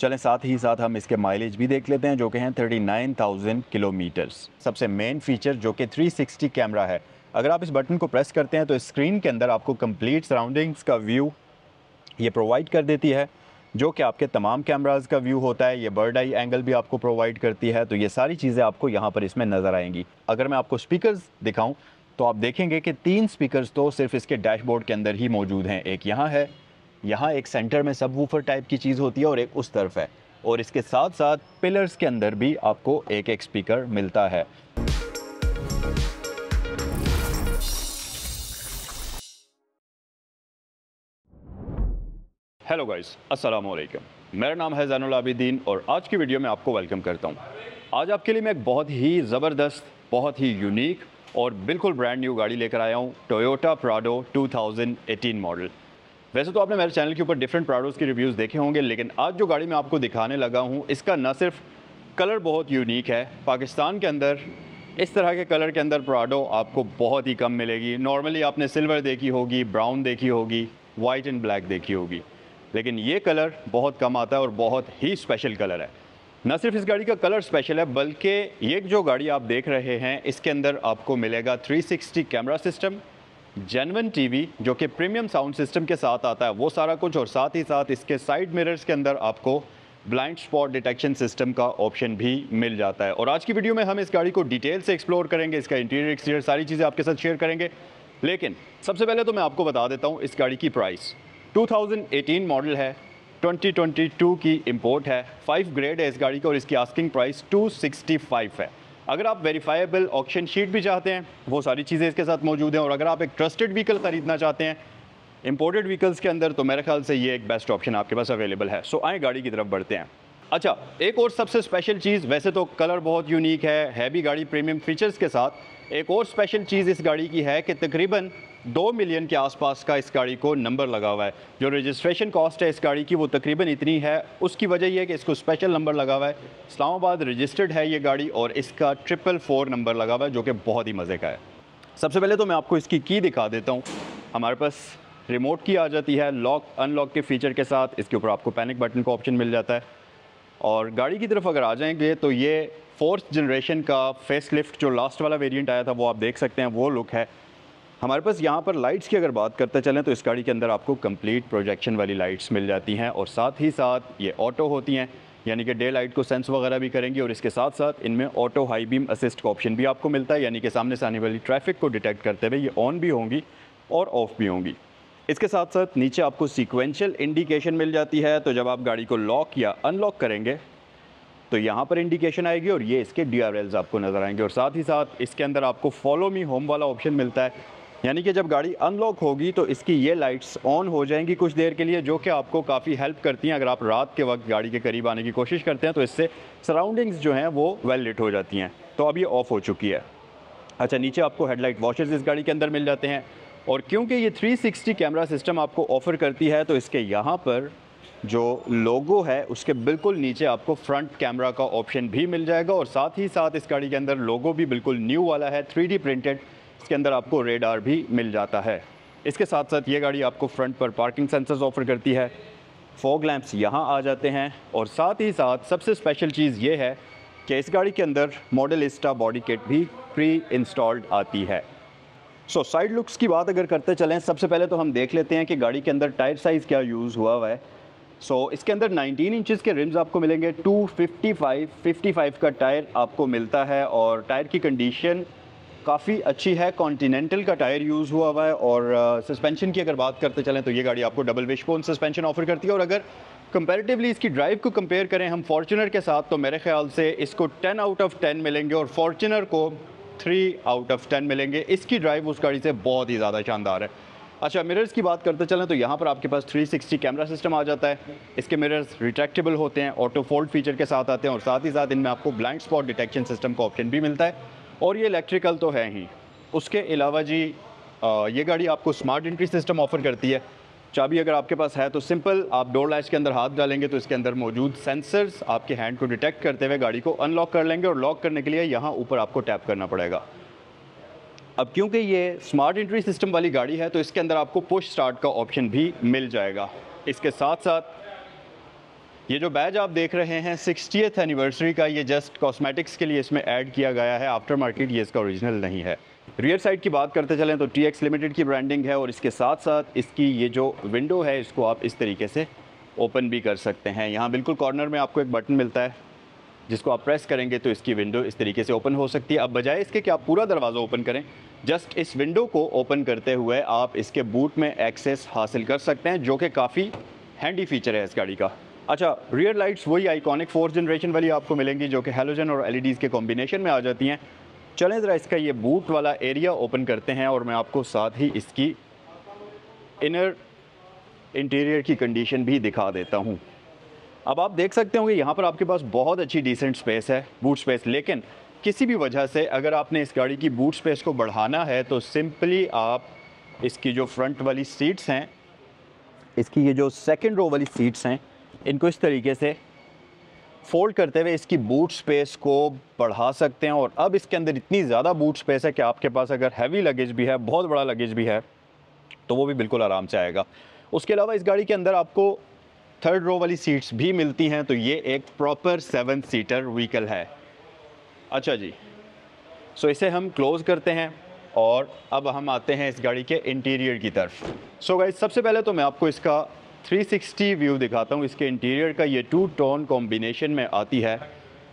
चलें साथ ही साथ हम इसके माइलेज भी देख लेते हैं जो कि हैं 39,000 किलोमीटर्स सबसे मेन फीचर जो कि 360 कैमरा है अगर आप इस बटन को प्रेस करते हैं तो स्क्रीन के अंदर आपको कंप्लीट सराउंडिंग्स का व्यू ये प्रोवाइड कर देती है जो कि आपके तमाम कैमराज का व्यू होता है ये बर्ड आई एंगल भी आपको प्रोवाइड करती है तो ये सारी चीज़ें आपको यहाँ पर इसमें नज़र आएंगी अगर मैं आपको स्पीकर्स दिखाऊँ तो आप देखेंगे कि तीन स्पीकर्स तो सिर्फ इसके डैशबोर्ड के अंदर ही मौजूद हैं एक यहाँ है यहाँ एक सेंटर में सब वूफर टाइप की चीज़ होती है और एक उस तरफ है और इसके साथ साथ पिलर्स के अंदर भी आपको एक एक स्पीकर मिलता है हेलो गाइस अस्सलाम वालेकुम मेरा नाम है जैनुल आबिदीन और आज की वीडियो में आपको वेलकम करता हूँ आज आपके लिए मैं एक बहुत ही ज़बरदस्त बहुत ही यूनिक और बिल्कुल ब्रांड न्यू गाड़ी लेकर आया हूँ टोयोटा प्राडो 2018 मॉडल वैसे तो आपने मेरे चैनल के ऊपर डिफरेंट प्रोडक्ट्स के रिव्यूज़ देखे होंगे लेकिन आज जो गाड़ी मैं आपको दिखाने लगा हूँ इसका न सिर्फ कलर बहुत यूनिक है पाकिस्तान के अंदर इस तरह के कलर के अंदर प्राडो आपको बहुत ही कम मिलेगी नॉर्मली आपने सिल्वर देखी होगी ब्राउन देखी होगी वाइट एंड ब्लैक देखी होगी लेकिन ये कलर बहुत कम आता है और बहुत ही स्पेशल कलर है न सिर्फ इस गाड़ी का कलर स्पेशल है बल्कि ये जो गाड़ी आप देख रहे हैं इसके अंदर आपको मिलेगा 360 कैमरा सिस्टम जेनवन टीवी जो कि प्रीमियम साउंड सिस्टम के साथ आता है वो सारा कुछ और साथ ही साथ इसके साइड मिरर्स के अंदर आपको ब्लाइंड स्पॉट डिटेक्शन सिस्टम का ऑप्शन भी मिल जाता है और आज की वीडियो में हम इस गाड़ी को डिटेल से एक्सप्लोर करेंगे इसका इंटीरियर एक्सटीरियर सारी चीज़ें आपके साथ शेयर करेंगे लेकिन सबसे पहले तो मैं आपको बता देता हूँ इस गाड़ी की प्राइस टू मॉडल है 2022 की इम्पोर्ट है फाइव ग्रेड है इस गाड़ी का और इसकी आस्किंग प्राइस 265 है अगर आप वेरीफाइबल ऑक्शन शीट भी चाहते हैं वो सारी चीज़ें इसके साथ मौजूद हैं और अगर आप एक ट्रस्टेड व्हीकल ख़रीदना चाहते हैं इंपोर्टेड व्हीकल्स के अंदर तो मेरे ख्याल से ये एक बेस्ट ऑप्शन आपके पास अवेलेबल है सो आए गाड़ी की तरफ बढ़ते हैं अच्छा एक और सबसे स्पेशल चीज़ वैसे तो कलर बहुत यूनिक है हैवी गाड़ी प्रीमियम फीचर्स के साथ एक और स्पेशल चीज़ इस गाड़ी की है कि तकरीबन दो मिलियन के आसपास का इस गाड़ी को नंबर लगा हुआ है जो रजिस्ट्रेशन कॉस्ट है इस गाड़ी की वो तकरीबन इतनी है उसकी वजह यह है कि इसको स्पेशल नंबर लगा हुआ है इस्लामाबाद रजिस्टर्ड है ये गाड़ी और इसका ट्रिपल फोर नंबर लगा हुआ है जो कि बहुत ही मज़े का है सबसे पहले तो मैं आपको इसकी की दिखा देता हूँ हमारे पास रिमोट की आ जाती है लॉक अनलॉक के फीचर के साथ इसके ऊपर आपको पैनिक बटन का ऑप्शन मिल जाता है और गाड़ी की तरफ अगर आ जाएंगे तो ये फोर्थ जनरेशन का फेस लिफ्ट जो लास्ट वाला वेरिएंट आया था वो आप देख सकते हैं वो लुक है हमारे पास यहाँ पर लाइट्स की अगर बात करते चलें तो इस गाड़ी के अंदर आपको कंप्लीट प्रोजेक्शन वाली लाइट्स मिल जाती हैं और साथ ही साथ ये ऑटो होती हैं यानी कि डे लाइट को सेंस वगैरह भी करेंगी और इसके साथ साथ इनमें ऑटो हाई बीम असिस्ट का ऑप्शन भी आपको मिलता है यानी कि सामने से आने वाली ट्रैफिक को डिटेक्ट करते हुए ये ऑन भी होंगी और ऑफ भी होंगी इसके साथ साथ नीचे आपको सिक्वेंशल इंडिकेशन मिल जाती है तो जब आप गाड़ी को लॉक या अनलॉक करेंगे तो यहाँ पर इंडिकेशन आएगी और ये इसके डी आपको नज़र आएंगे और साथ ही साथ इसके अंदर आपको फॉलो मी होम वाला ऑप्शन मिलता है यानी कि जब गाड़ी अनलॉक होगी तो इसकी ये लाइट्स ऑन हो जाएंगी कुछ देर के लिए जो कि आपको काफ़ी हेल्प करती हैं अगर आप रात के वक्त गाड़ी के करीब आने की कोशिश करते हैं तो इससे सराउंडिंग्स जो हैं वो वेल लिट हो जाती हैं तो अब ये ऑफ़ हो चुकी है अच्छा नीचे आपको हेडलाइट वॉशर्स इस गाड़ी के अंदर मिल जाते हैं और क्योंकि ये 360 कैमरा सिस्टम आपको ऑफ़र करती है तो इसके यहाँ पर जो लोगो है उसके बिल्कुल नीचे आपको फ्रंट कैमरा का ऑप्शन भी मिल जाएगा और साथ ही साथ इस गाड़ी के अंदर लोगो भी बिल्कुल न्यू वाला है थ्री प्रिंटेड इसके अंदर आपको रेडार भी मिल जाता है इसके साथ साथ ये गाड़ी आपको फ्रंट पर पार्किंग सेंसर्स ऑफर करती है फॉग लैंप्स यहाँ आ जाते हैं और साथ ही साथ सबसे स्पेशल चीज़ ये है कि इस गाड़ी के अंदर मॉडल इस्टा बॉडी किट भी प्री इंस्टॉल्ड आती है सो साइड लुक्स की बात अगर करते चलें सबसे पहले तो हम देख लेते हैं कि गाड़ी के अंदर टायर साइज़ क्या यूज़ हुआ हुआ है सो so, इसके अंदर 19 इंचेस के रिम्स आपको मिलेंगे 255 55 का टायर आपको मिलता है और टायर की कंडीशन काफ़ी अच्छी है कॉन्टीनेंटल का टायर यूज़ हुआ हुआ है और सस्पेंशन uh, की अगर बात करते चलें तो ये गाड़ी आपको डबल विशबोन सस्पेंशन ऑफर करती है और अगर कंपेरेटिवली इसकी ड्राइव को कंपेयर करें हम फॉर्चुनर के साथ तो मेरे ख्याल से इसको 10 आउट ऑफ 10 मिलेंगे और फॉर्चुनर को 3 आउट ऑफ 10 मिलेंगे इसकी ड्राइव उस गाड़ी से बहुत ही ज़्यादा शानदार है अच्छा मिरर्स की बात करते चलें तो यहाँ पर आपके पास 360 कैमरा सिस्टम आ जाता है इसके मिरर्स रिट्रैक्टेबल होते हैं ऑटो फोल्ड फीचर के साथ आते हैं और साथ ही साथ इनमें आपको ब्लाइंड स्पॉट डिटेक्शन सिस्टम का ऑप्शन भी मिलता है और ये इलेक्ट्रिकल तो है ही उसके अलावा जी ये गाड़ी आपको स्मार्ट एंट्री सिस्टम ऑफर करती है चाबी अगर आपके पास है तो सिंपल आप डोर लैच के अंदर हाथ डालेंगे तो इसके अंदर मौजूद सेंसर्स आपके हैंड को डिटेक्ट करते हुए गाड़ी को अनलॉक कर लेंगे और लॉक करने के लिए यहाँ ऊपर आपको टैप करना पड़ेगा अब क्योंकि ये स्मार्ट एंट्री सिस्टम वाली गाड़ी है तो इसके अंदर आपको पुश स्टार्ट का ऑप्शन भी मिल जाएगा इसके साथ साथ ये जो बैज आप देख रहे हैं सिक्सटी एनिवर्सरी का ये जस्ट कॉस्मेटिक्स के लिए इसमें ऐड किया गया है आफ्टर मार्केट ये इसका ओरिजिनल नहीं है रियर साइड की बात करते चलें तो टी लिमिटेड की ब्रांडिंग है और इसके साथ साथ इसकी ये जो विंडो है इसको आप इस तरीके से ओपन भी कर सकते हैं यहाँ बिल्कुल कॉर्नर में आपको एक बटन मिलता है जिसको आप प्रेस करेंगे तो इसकी विंडो इस तरीके से ओपन हो सकती है अब बजाय इसके कि आप पूरा दरवाज़ा ओपन करें जस्ट इस विंडो को ओपन करते हुए आप इसके बूट में एक्सेस हासिल कर सकते हैं जो कि काफ़ी हैंडी फीचर है इस गाड़ी का अच्छा रियर लाइट्स वही आइकॉनिक फोर्थ जनरेशन वाली आपको मिलेंगी जो कि हेलोजन और एल के कॉम्बिनेशन में आ जाती हैं चलें ज़रा इसका ये बूट वाला एरिया ओपन करते हैं और मैं आपको साथ ही इसकी इनर इंटीरियर की कंडीशन भी दिखा देता हूँ अब आप देख सकते होंगे यहाँ पर आपके पास बहुत अच्छी डिसेंट स्पेस है बूट स्पेस लेकिन किसी भी वजह से अगर आपने इस गाड़ी की बूट स्पेस को बढ़ाना है तो सिंपली आप इसकी जो फ्रंट वाली सीट्स हैं इसकी ये जो सेकेंड रो वाली सीट्स हैं इनको इस तरीके से फोल्ड करते हुए इसकी बूट स्पेस को बढ़ा सकते हैं और अब इसके अंदर इतनी ज़्यादा बूट स्पेस है कि आपके पास अगर हैवी लगेज भी है बहुत बड़ा लगेज भी है तो वो भी बिल्कुल आराम से आएगा उसके अलावा इस गाड़ी के अंदर आपको थर्ड रो वाली सीट्स भी मिलती हैं तो ये एक प्रॉपर सेवन सीटर व्हीकल है अच्छा जी सो इसे हम क्लोज़ करते हैं और अब हम आते हैं इस गाड़ी के इंटीरियर की तरफ सो so गाइज सबसे पहले तो मैं आपको इसका 360 व्यू दिखाता हूँ इसके इंटीरियर का ये टू टोन कॉम्बिनेशन में आती है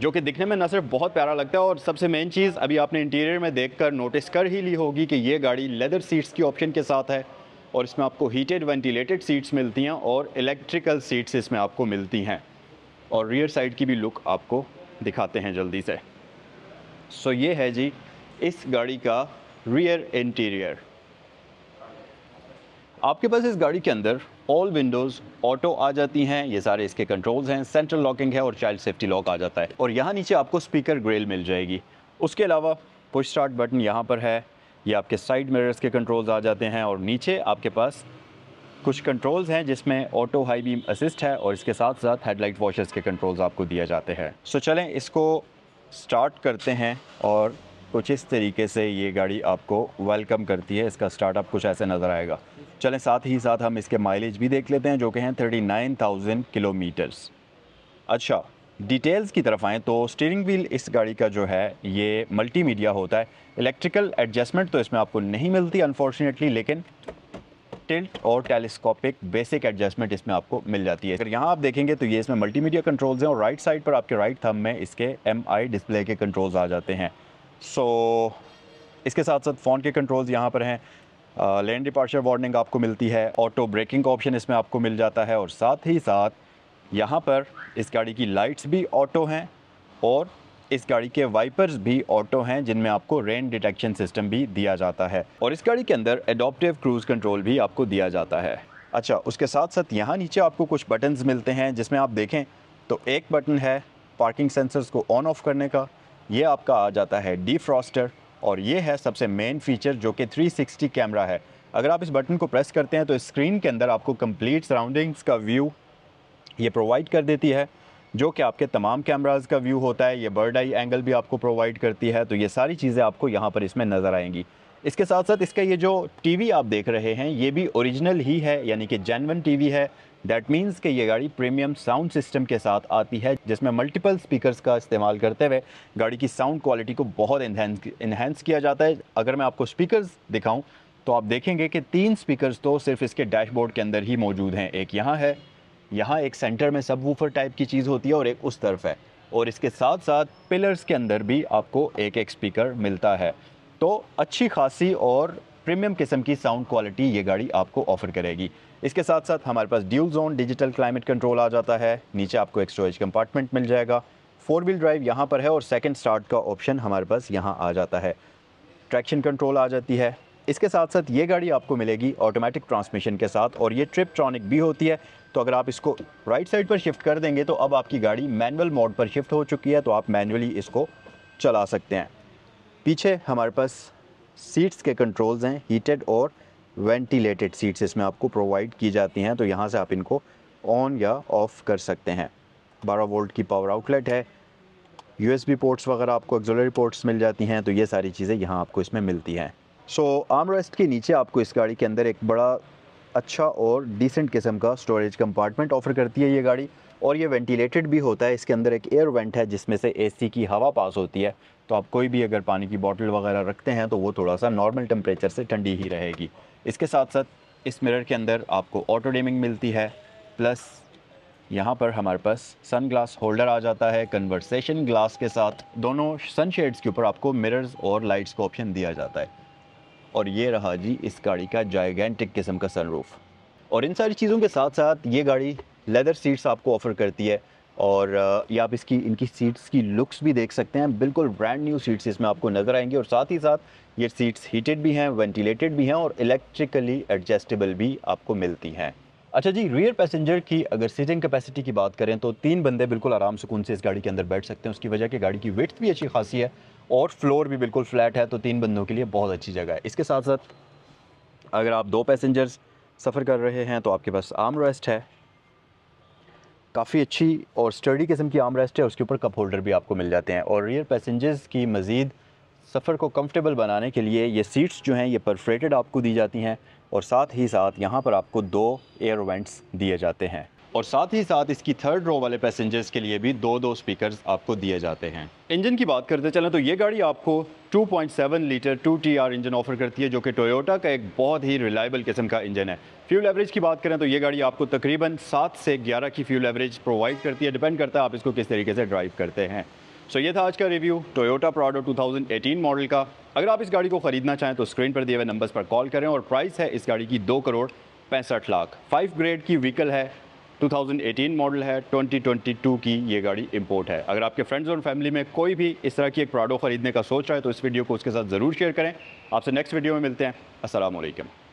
जो कि दिखने में न सिर्फ बहुत प्यारा लगता है और सबसे मेन चीज़ अभी आपने इंटीरियर में देखकर नोटिस कर ही ली होगी कि ये गाड़ी लेदर सीट्स की ऑप्शन के साथ है और इसमें आपको हीटेड वेंटिलेटेड सीट्स मिलती हैं और इलेक्ट्रिकल सीट्स इसमें आपको मिलती हैं और रियर साइड की भी लुक आपको दिखाते हैं जल्दी से सो ये है जी इस गाड़ी का रियर इंटीरियर आपके पास इस गाड़ी के अंदर ऑल विंडोज़ ऑटो आ जाती हैं ये सारे इसके कंट्रोल्स हैं सेंट्रल लॉकिंग है और चाइल्ड सेफ्टी लॉक आ जाता है और यहाँ नीचे आपको स्पीकर ग्रेल मिल जाएगी उसके अलावा पुश स्टार्ट बटन यहाँ पर है ये आपके साइड मिरर्स के कंट्रोल्स आ जाते हैं और नीचे आपके पास कुछ कंट्रोल्स हैं जिसमें ऑटो हाई बीम असिस्ट है और इसके साथ साथ हेडलाइट वॉशर्स के कंट्रोल्स आपको दिए जाते हैं सो so, चलें इसको स्टार्ट करते हैं और कुछ इस तरीके से ये गाड़ी आपको वेलकम करती है इसका स्टार्टअप कुछ ऐसे नज़र आएगा चलें साथ ही साथ हम इसके माइलेज भी देख लेते हैं जो कि हैं थर्टी नाइन थाउजेंड किलोमीटर्स अच्छा डिटेल्स की तरफ आएँ तो स्टीयरिंग व्हील इस गाड़ी का जो है ये मीडिया होता है इलेक्ट्रिकल एडजस्टमेंट तो इसमें आपको नहीं मिलती अनफॉर्चुनेटली लेकिन टिल्ट और टेलीस्कोपिक बेसिक एडजस्टमेंट इसमें आपको मिल जाती है अगर यहाँ आप देखेंगे तो ये इसमें मल्टीमीडिया कंट्रोल्स हैं और राइट साइड पर आपके राइट थंब में इसके एम डिस्प्ले के कंट्रोल्स आ जाते हैं सो so, इसके साथ साथ फ़ोन के कंट्रोल्स यहाँ पर हैं लेन डिपार्चर वार्निंग आपको मिलती है ऑटो ब्रेकिंग ऑप्शन इसमें आपको मिल जाता है और साथ ही साथ यहाँ पर इस गाड़ी की लाइट्स भी ऑटो हैं और इस गाड़ी के वाइपर्स भी ऑटो हैं जिनमें आपको रेन डिटेक्शन सिस्टम भी दिया जाता है और इस गाड़ी के अंदर एडोप्टिव क्रूज़ कंट्रोल भी आपको दिया जाता है अच्छा उसके साथ साथ यहाँ नीचे आपको कुछ बटन्स मिलते हैं जिसमें आप देखें तो एक बटन है पार्किंग सेंसर्स को ऑन ऑफ करने का ये आपका आ जाता है डिफ्रॉस्टर और ये है सबसे मेन फीचर जो कि 360 कैमरा है अगर आप इस बटन को प्रेस करते हैं तो स्क्रीन के अंदर आपको कंप्लीट सराउंडिंग्स का व्यू ये प्रोवाइड कर देती है जो कि आपके तमाम कैमराज का व्यू होता है ये बर्ड आई एंगल भी आपको प्रोवाइड करती है तो ये सारी चीज़ें आपको यहाँ पर इसमें नज़र आएंगी इसके साथ साथ इसका ये जो टीवी आप देख रहे हैं ये भी ओरिजिनल ही है यानी कि जैनवन टीवी है डैट मीन्स कि ये गाड़ी प्रीमियम साउंड सिस्टम के साथ आती है जिसमें मल्टीपल स्पीकर्स का इस्तेमाल करते हुए गाड़ी की साउंड क्वालिटी को बहुत इन्हेंस इन्हेंस किया जाता है अगर मैं आपको स्पीकर्स दिखाऊं तो आप देखेंगे कि तीन स्पीकर्स तो सिर्फ इसके डैशबोर्ड के अंदर ही मौजूद हैं एक यहाँ है यहाँ एक सेंटर में सब टाइप की चीज़ होती है और एक उस तरफ है और इसके साथ साथ पिलर्स के अंदर भी आपको एक एक स्पीकर मिलता है तो अच्छी खासी और प्रीमियम किस्म की साउंड क्वालिटी ये गाड़ी आपको ऑफर करेगी इसके साथ साथ हमारे पास dual zone digital climate control आ जाता है नीचे आपको एक स्टोरेज कंपार्टमेंट मिल जाएगा फोर व्हील ड्राइव यहाँ पर है और सेकेंड स्टार्ट का ऑप्शन हमारे पास यहाँ आ जाता है ट्रैक्शन कंट्रोल आ जाती है इसके साथ साथ ये गाड़ी आपको मिलेगी ऑटोमेटिक ट्रांसमिशन के साथ और ये ट्रिप ट्रॉनिक भी होती है तो अगर आप इसको राइट साइड पर शिफ्ट कर देंगे तो अब आपकी गाड़ी मैनुअल मोड पर शिफ्ट हो चुकी है तो आप मैनुअली इसको चला सकते हैं पीछे हमारे पास सीट्स के कंट्रोल्स हैं हीटेड और वेंटिलेटेड सीट्स इसमें आपको प्रोवाइड की जाती हैं तो यहाँ से आप इनको ऑन या ऑफ़ कर सकते हैं 12 वोल्ट की पावर आउटलेट है यूएसबी पोर्ट्स वगैरह आपको एक्जोलरी पोर्ट्स मिल जाती हैं तो ये सारी चीज़ें यहाँ आपको इसमें मिलती हैं सो so, आर्म रेस्ट के नीचे आपको इस गाड़ी के अंदर एक बड़ा अच्छा और डिसेंट किस्म का स्टोरेज कंपार्टमेंट ऑफर करती है ये गाड़ी और ये वेंटिलेटेड भी होता है इसके अंदर एक एयर वेंट है जिसमें से एसी की हवा पास होती है तो आप कोई भी अगर पानी की बॉटल वगैरह रखते हैं तो वो थोड़ा सा नॉर्मल टेम्परेचर से ठंडी ही रहेगी इसके साथ साथ इस मिरर के अंदर आपको ऑटो डेमिंग मिलती है प्लस यहाँ पर हमारे पास सन ग्लास होल्डर आ जाता है कन्वर्सेशन ग्लास के साथ दोनों सन शेड्स के ऊपर आपको मिरर्स और लाइट्स का ऑप्शन दिया जाता है और ये रहा जी इस गाड़ी का जाइगेंटिक किस्म का सनरूफ और इन सारी चीज़ों के साथ साथ ये गाड़ी लेदर सीट्स आपको ऑफ़र करती है और ये आप इसकी इनकी सीट्स की लुक्स भी देख सकते हैं बिल्कुल ब्रांड न्यू सीट्स इसमें आपको नज़र आएंगी और साथ ही साथ ये सीट्स हीटेड भी हैं वेंटिलेटेड भी हैं और इलेक्ट्रिकली एडजस्टेबल भी आपको मिलती हैं अच्छा जी रियर पैसेंजर की अगर सीटिंग कैपेसिटी की बात करें तो तीन बंदे बिल्कुल आराम सुकून से इस गाड़ी के अंदर बैठ सकते हैं उसकी वजह की गाड़ी की वेट भी अच्छी खासी है और फ्लोर भी बिल्कुल फ्लैट है तो तीन बंदों के लिए बहुत अच्छी जगह है इसके साथ साथ अगर आप दो पैसेंजर्स सफ़र कर रहे हैं तो आपके पास आर्म रेस्ट है काफ़ी अच्छी और स्टडी किस्म की आम रेस्ट है उसके ऊपर कप होल्डर भी आपको मिल जाते हैं और रियर पैसेंजर्स की मज़ीद सफ़र को कंफर्टेबल बनाने के लिए ये सीट्स जो हैं ये परफ्रेटेड आपको दी जाती हैं और साथ ही साथ यहाँ पर आपको दो एयर वेंट्स दिए जाते हैं और साथ ही साथ इसकी थर्ड रो वाले पैसेंजर्स के लिए भी दो दो स्पीकर्स आपको दिए जाते हैं इंजन की बात करते चलें तो ये गाड़ी आपको 2.7 लीटर आर इंजन ऑफर करती है जो कि टोयोटा का एक बहुत ही रिलायबल किस्म का इंजन है फ्यूल एवरेज की बात करें तो ये गाड़ी आपको तकरीबन सात से ग्यारह की फ्यूल एवरेज प्रोवाइड करती है डिपेंड करता है आप इसको किस तरीके से ड्राइव करते हैं सो so, ये था आज का रिव्यू टोयोटा प्रोडो 2018 मॉडल का अगर आप इस गाड़ी को ख़रीदना चाहें तो स्क्रीन पर दिए हुए नंबर्स पर कॉल करें और प्राइस है इस गाड़ी की दो करोड़ पैंसठ लाख फाइव ग्रेड की व्हीकल है 2018 मॉडल है 2022 की ये गाड़ी इंपोर्ट है अगर आपके फ्रेंड्स और फैमिली में कोई भी इस तरह की एक प्राडो ख़रीदने का सोच रहा है तो इस वीडियो को उसके साथ ज़रूर शेयर करें आपसे नेक्स्ट वीडियो में मिलते हैं असल